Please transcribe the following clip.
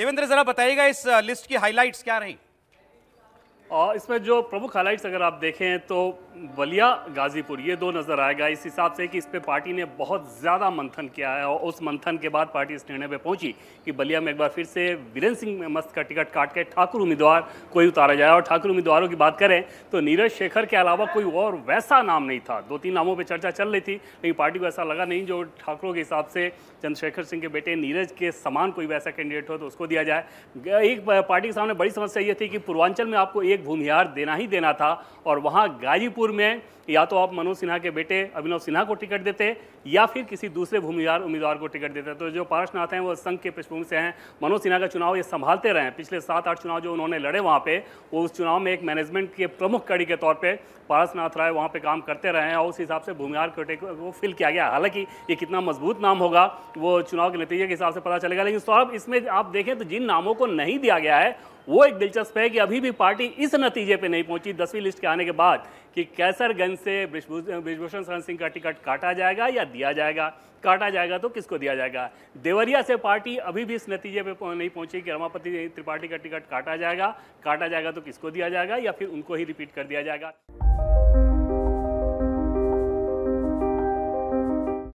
देवेंद्र जरा बताइएगा इस लिस्ट की हाईलाइट क्या रही इसमें जो प्रमुख हाईलाइट अगर आप देखें तो वलिया गाजीपुर ये दो नज़र आएगा इस हिसाब से कि इस पे पार्टी ने बहुत ज़्यादा मंथन किया है और उस मंथन के बाद पार्टी इस निर्णय पे पहुंची कि बलिया में एक बार फिर से वीरेंद्र सिंह मस्त का टिकट काट के ठाकुर उम्मीदवार को ही उतारा जाए और ठाकुर उम्मीदवारों की बात करें तो नीरज शेखर के अलावा कोई और वैसा नाम नहीं था दो तीन नामों पर चर्चा चल रही थी लेकिन पार्टी को ऐसा लगा नहीं जो ठाकुरों के हिसाब से चंद्रशेखर सिंह के बेटे नीरज के समान कोई वैसा कैंडिडेट हो तो उसको दिया जाए एक पार्टी के सामने बड़ी समस्या ये थी कि पूर्वांचल में आपको एक भूमिहार देना ही देना था और वहाँ गाजीपुर पूर्व में या तो आप मनोज सिन्हा के बेटे अभिनव सिन्हा को टिकट देते या फिर किसी दूसरे भूमिदार उम्मीदवार को टिकट देते तो जो पार्शनाथ हैं वो संघ के पृष्ठभूमि से हैं मनोज सिन्हा का चुनाव ये संभालते रहे हैं पिछले सात आठ चुनाव जो उन्होंने लड़े वहाँ पे वो उस चुनाव में एक मैनेजमेंट के प्रमुख कड़ी के तौर पर पारसनाथ राय वहाँ पर काम करते रहे हैं और उस हिसाब से भूमिहार कोटे को फिल किया गया हालांकि ये कितना मजबूत नाम होगा वो चुनाव के नतीजे के हिसाब से पता चलेगा लेकिन सौरभ इसमें आप देखें तो जिन नामों को नहीं दिया गया है वो एक दिलचस्प है कि अभी भी पार्टी इस नतीजे पे नहीं पहुंची दसवीं लिस्ट के आने के बाद कि कैसरगंज से ब्रिजभूषण शरण सिंह का टिकट काटा जाएगा या दिया जाएगा काटा जाएगा तो किसको दिया जाएगा देवरिया से पार्टी अभी भी इस नतीजे पे नहीं पहुंची कि रमापति त्रिपाठी का टिकट काटा जाएगा काटा जाएगा तो किसको दिया जाएगा या फिर उनको ही रिपीट कर दिया जाएगा